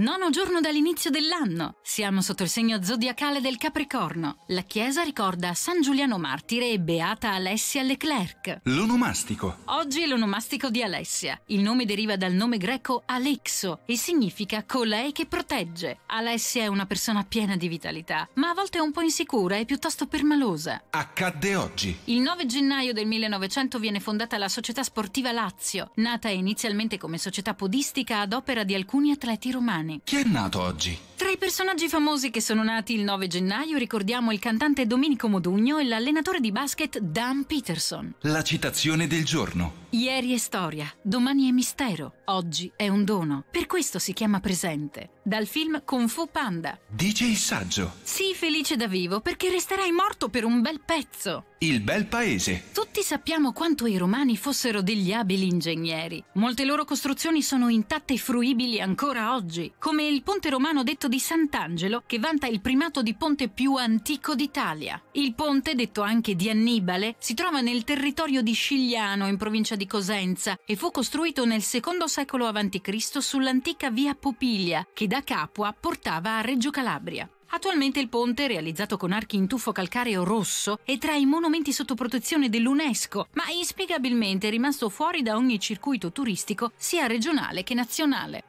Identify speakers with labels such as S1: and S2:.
S1: Nono giorno dall'inizio dell'anno. Siamo sotto il segno zodiacale del Capricorno. La chiesa ricorda San Giuliano Martire e Beata Alessia Leclerc. L'onomastico. Oggi è l'onomastico di Alessia. Il nome deriva dal nome greco Alexo e significa colei che protegge. Alessia è una persona piena di vitalità, ma a volte è un po' insicura e piuttosto permalosa. Accadde oggi. Il 9 gennaio del 1900 viene fondata la Società Sportiva Lazio, nata inizialmente come società podistica ad opera di alcuni atleti romani. Chi è nato oggi? Tra i personaggi famosi che sono nati il 9 gennaio ricordiamo il cantante Domenico Modugno e l'allenatore di basket Dan Peterson. La citazione del giorno. Ieri è storia, domani è mistero, oggi è un dono. Per questo si chiama presente. Dal film Kung Fu Panda. Dice il saggio. Sii felice da vivo perché resterai morto per un bel pezzo. Il bel paese. Tutti sappiamo quanto i romani fossero degli abili ingegneri. Molte loro costruzioni sono intatte e fruibili ancora oggi, come il ponte romano detto convento di Sant'Angelo che vanta il primato di ponte più antico d'Italia. Il ponte, detto anche di Annibale, si trova nel territorio di Scigliano, in provincia di Cosenza, e fu costruito nel secondo secolo a.C. sull'antica via Popiglia, che da Capua portava a Reggio Calabria. Attualmente il ponte, realizzato con archi in tuffo calcareo rosso, è tra i monumenti sotto protezione dell'UNESCO, ma inspiegabilmente è rimasto fuori da ogni circuito turistico sia regionale che nazionale.